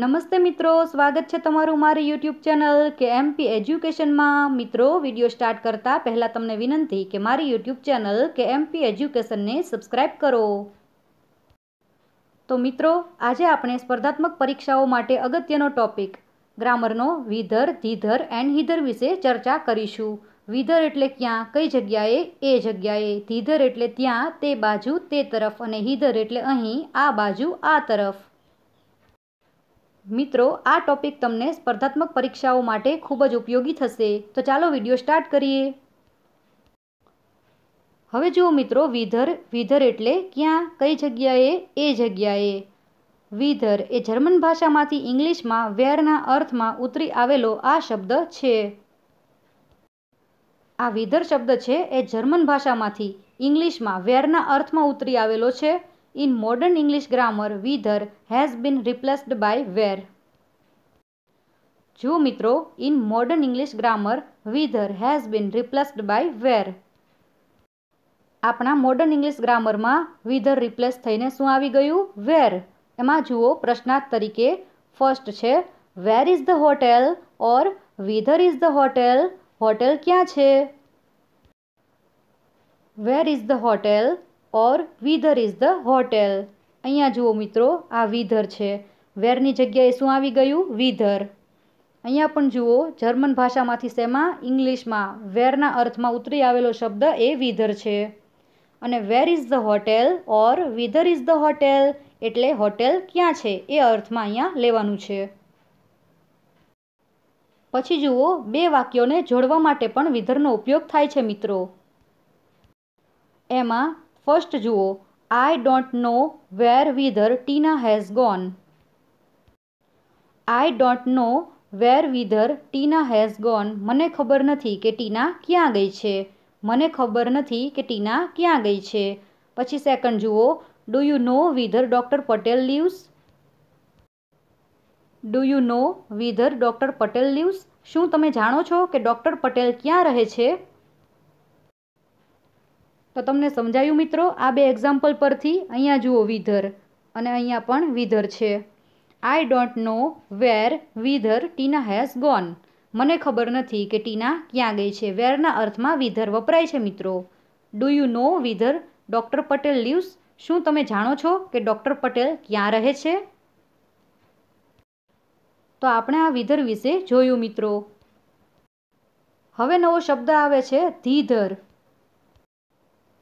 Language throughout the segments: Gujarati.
નમસ્તે મિત્રો સ્વાગત છે તમારું મારી યુટ્યુબ ચેનલ કે એમપી એજ્યુકેશનમાં મિત્રો વિડીયો સ્ટાર્ટ કરતાં પહેલાં તમને વિનંતી કે મારી યુટ્યુબ ચેનલ કે એમપી એજ્યુકેશનને સબસ્ક્રાઈબ કરો તો મિત્રો આજે આપણે સ્પર્ધાત્મક પરીક્ષાઓ માટે અગત્યનો ટોપિક ગ્રામરનો વિધર ધીધર એન્ડ હિધર વિશે ચર્ચા કરીશું વિધર એટલે ક્યાં કઈ જગ્યાએ એ જગ્યાએ ધીધર એટલે ત્યાં તે બાજુ તે તરફ અને હિધર એટલે અહીં આ બાજુ આ તરફ મિત્રો આ ટોપિક તમને સ્પર્ધાત્મક પરીક્ષાઓ માટે ખૂબ જ ઉપયોગી થશે તો ચાલો વિડીયો સ્ટાર્ટ કરીએ હવે જુઓ મિત્રો વિધર વિધર એટલે ક્યાં કઈ જગ્યાએ એ જગ્યાએ વિધર એ જર્મન ભાષામાંથી ઇંગ્લિશમાં વેરના અર્થમાં ઉતરી આવેલો આ શબ્દ છે આ વિધર શબ્દ છે એ જર્મન ભાષામાંથી ઇંગ્લિશમાં વેરના અર્થમાં ઉતરી આવેલો છે In modern English grammar, whither has been replaced by where. જુઓ મિત્રો in modern English grammar whither has been replaced by where આપણા મોડર્ન ઇંગ્લિશ ગ્રામરમાં વિધર રિપ્લેસ થઈને શું આવી ગયું વેર એમાં જુઓ પ્રશ્નાર્થ તરીકે ફર્સ્ટ છે where is the hotel or whither is the hotel hotel ક્યાં છે where is the hotel or whither is the hotel અહીંયા જુઓ મિત્રો આ વિધર છે વેરની જગ્યાએ શું આવી ગયું વિધર અહીંયા પણ જુઓ જર્મન ભાષામાંથી શેમાં ઇંગ્લિશમાં વેરના અર્થમાં ઉતરી આવેલો શબ્દ એ વિધર છે અને where is the hotel or whither is the hotel એટલે હોટેલ ક્યાં છે એ અર્થમાં અહીંયા લેવાનું છે પછી જુઓ બે વાક્યોને જોડવા માટે પણ વિધરનો ઉપયોગ થાય છે મિત્રો એમાં ફર્સ્ટ જુઓ I don't know where whither Tina has gone I don't know where whither Tina has gone મને ખબર નથી કે ટીના ક્યાં ગઈ છે મને ખબર નથી કે ટીના ક્યાં ગઈ છે પછી સેકન્ડ જુઓ do you know whither doctor Patel lives do you know whither doctor Patel lives શું તમે જાણો છો કે ડૉક્ટર પટેલ ક્યાં રહે છે તો તમને સમજાયું મિત્રો આ બે એક્ઝામ્પલ પરથી અહીંયા જુઓ વિધર અને અહીંયા પણ વિધર છે I don't know where whither Tina has gone મને ખબર નથી કે ટીના ક્યાં ગઈ છે વેરના અર્થમાં વિધર વપરાય છે મિત્રો do you know whither doctor Patel lives શું તમે જાણો છો કે ડૉક્ટર પટેલ ક્યાં રહે છે તો આપણે આ વિધર વિશે જોયું મિત્રો હવે નવો શબ્દ આવે છે ધીધર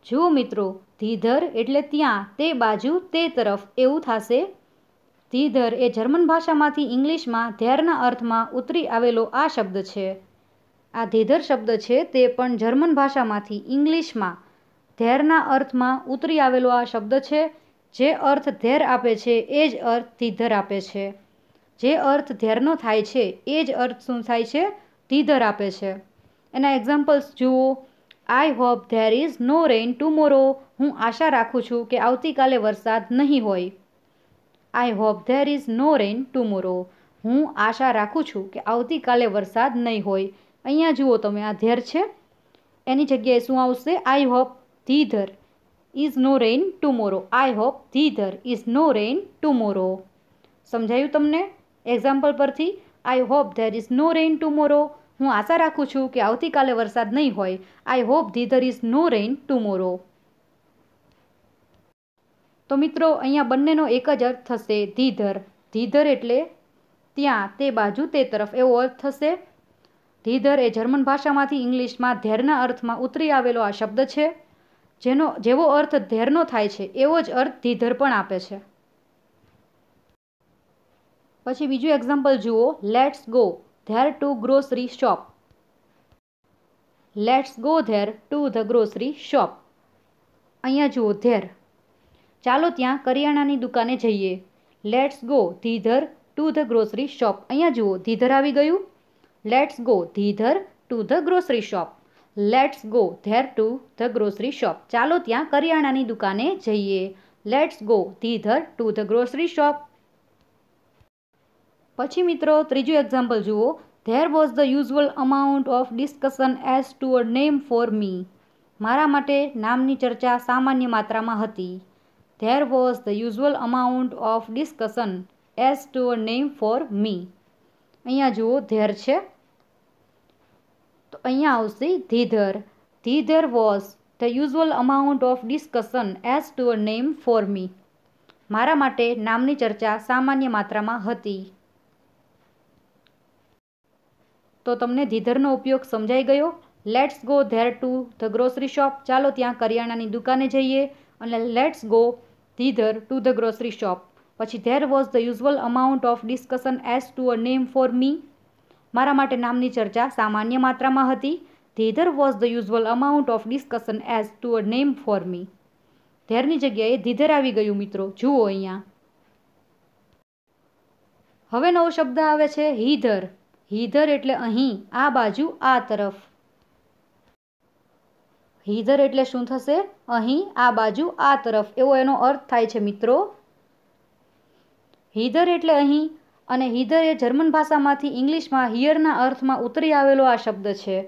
જુઓ મિત્રો ધીધર એટલે ત્યાં તે બાજુ તે તરફ એવું થશે ધીધર એ જર્મન ભાષામાંથી ઇંગ્લિશમાં ધેરના અર્થમાં ઉતરી આવેલો આ શબ્દ છે આ ધીધર શબ્દ છે તે પણ જર્મન ભાષામાંથી ઇંગ્લિશમાં ધેરના અર્થમાં ઉતરી આવેલો આ શબ્દ છે જે અર્થ ધેર આપે છે એ જ અર્થ ધીધર આપે છે જે અર્થ ધેરનો થાય છે એ જ અર્થ શું થાય છે ધીધર આપે છે એના એક્ઝામ્પલ્સ જુઓ I hope there is no rain tomorrow હું આશા રાખું છું કે આવતીકાલે વરસાદ નહીં હોય I hope there is no rain tomorrow હું આશા રાખું છું કે આવતીકાલે વરસાદ નહીં હોય અહીંયા જુઓ તમે આ ધેર છે એની જગ્યાએ શું આવશે I hope thither is no rain tomorrow I hope thither is no rain tomorrow સમજાયું તમને એક્ઝામ્પલ પરથી I hope there is no rain tomorrow હું આશા રાખું છું કે આવતીકાલે વરસાદ નહીં હોય આઈ હોપ ધીધર ધર ઇઝ નો રેઇન ટુમોરો તો મિત્રો અહીંયા બંનેનો એક જ અર્થ થશે ધીધર ધીધર એટલે ત્યાં તે બાજુ તે તરફ એવો અર્થ થશે ધીધર એ જર્મન ભાષામાંથી ઇંગ્લિશમાં ધેરના અર્થમાં ઉતરી આવેલો આ શબ્દ છે જેનો જેવો અર્થ ધેરનો થાય છે એવો જ અર્થ ધીધર પણ આપે છે પછી બીજું એક્ઝામ્પલ જુઓ let's go there to grocery shop let's go there to the grocery shop અહીંયા જુઓ ધેર ચાલો ત્યાં કરિયાણાની દુકાને જઈએ let's go thither to the grocery shop અહીંયા જુઓ ધીધર આવી ગયું let's go thither to the grocery shop let's go there to the grocery shop ચાલો ત્યાં કરિયાણાની દુકાને જઈએ let's go thither to the grocery shop પછી મિત્રો ત્રીજું એક્ઝામ્પલ જુઓ there was the usual amount of discussion as to a name for me મારા માટે નામની ચર્ચા સામાન્ય માત્રામાં હતી there was the usual amount of discussion as to a name for me અહીંયા જુઓ ધેર છે તો અહીંયા આવશે thither thither was the usual amount of discussion as to a name for me મારા માટે નામની ચર્ચા સામાન્ય માત્રામાં હતી તો તમને ધીધરનો ઉપયોગ સમજાઈ ગયો let's go there to the grocery shop ચાલો ત્યાં કરિયાણાની દુકાને જઈએ અને let's go thither to the grocery shop પછી there was the usual amount of discussion as to a name for me મારા માટે નામની ચર્ચા સામાન્ય માત્રામાં હતી thither was the usual amount of discussion as to a name for me ધેરની જગ્યાએ ધીધર આવી ગયું મિત્રો જુઓ અહીંયા હવે નવો શબ્દ આવે છે હીધર હિધર એટલે અહીં આ બાજુ આ તરફ હિધર એટલે શું થશે અહીં આ બાજુ આ તરફ એવો એનો અર્થ થાય છે મિત્રો હિધર એટલે અહીં અને હિધર એ જર્મન ભાષામાંથી ઇંગ્લિશમાં હિયરના અર્થમાં ઉતરી આવેલો આ શબ્દ છે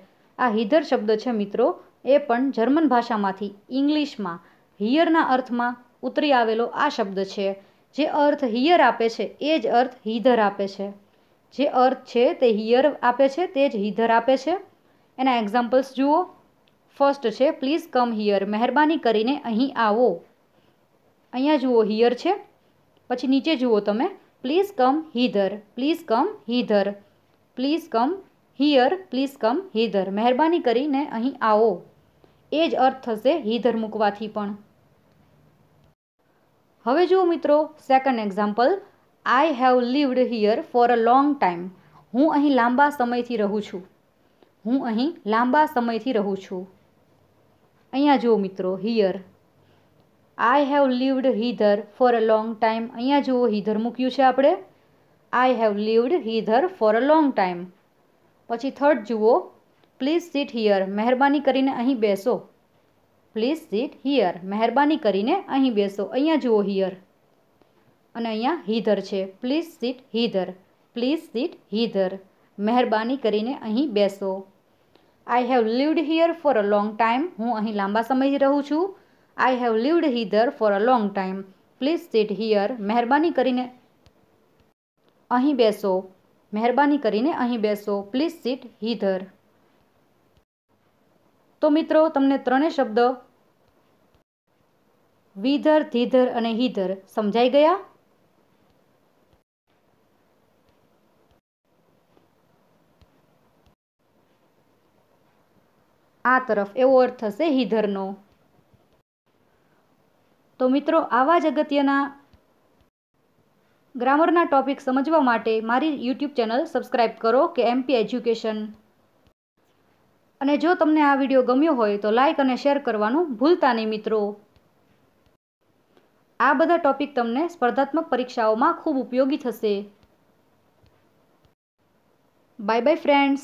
આ હિધર શબ્દ છે મિત્રો એ પણ જર્મન ભાષામાંથી ઇંગ્લિશમાં હિયરના અર્થમાં ઉતરી આવેલો આ શબ્દ છે જે અર્થ હિયર આપે છે એ જ અર્થ હિધર આપે છે જે અર્થ છે તે હિયર આપે છે તે જ હિધર આપે છે એના એક્ઝામ્પલ્સ જુઓ ફર્સ્ટ છે પ્લીઝ કમ હિયર મહેરબાની કરીને અહીં આવો અહીંયા જુઓ હિયર છે પછી નીચે જુઓ તમે please come hither please come hither please come here please come hither મહેરબાની કરીને અહીં આવો એ જ અર્થ થશે હિધર મૂકવાથી પણ હવે જુઓ મિત્રો second example I have lived here for a long time હું અહીં લાંબા સમયથી રહું છું હું અહીં લાંબા સમયથી રહું છું અહીંયા જુઓ મિત્રો here I have lived hither for a long time અહીંયા જુઓ હિધર મૂક્યું છે આપણે I have lived hither for a long time પછી થર્ડ જુઓ પ્લીઝ સીટ હિયર મહેરબાની કરીને અહીં બેસો પ્લીઝ સીટ હિયર મહેરબાની કરીને અહીં બેસો અહીંયા જુઓ હિયર અને અહીંયા હીધર છે please sit hither please sit hither મહેરબાની કરીને અહીં બેસો I have lived here for a long time હું અહીં લાંબા સમયથી રહું છું I have lived hither for a long time please sit here મહેરબાની કરીને અહીં બેસો મહેરબાની કરીને અહીં બેસો પ્લીઝ સીટ હિધર તો મિત્રો તમને ત્રણેય શબ્દ વિધર ધીધર અને હિધર સમજાઈ ગયા આ તરફ એવો અર્થ થશે હિધરનો તો મિત્રો આવા જ અગત્યના ગ્રામરના ટોપિક સમજવા માટે મારી યુટ્યુબ ચેનલ સબસ્ક્રાઈબ કરો કે એમપી એજ્યુકેશન અને જો તમને આ વિડીયો ગમ્યો હોય તો લાઈક અને શેર કરવાનું ભૂલતા નહીં મિત્રો આ બધા ટોપિક તમને સ્પર્ધાત્મક પરીક્ષાઓમાં ખૂબ ઉપયોગી થશે બાય બાય ફ્રેન્ડ્સ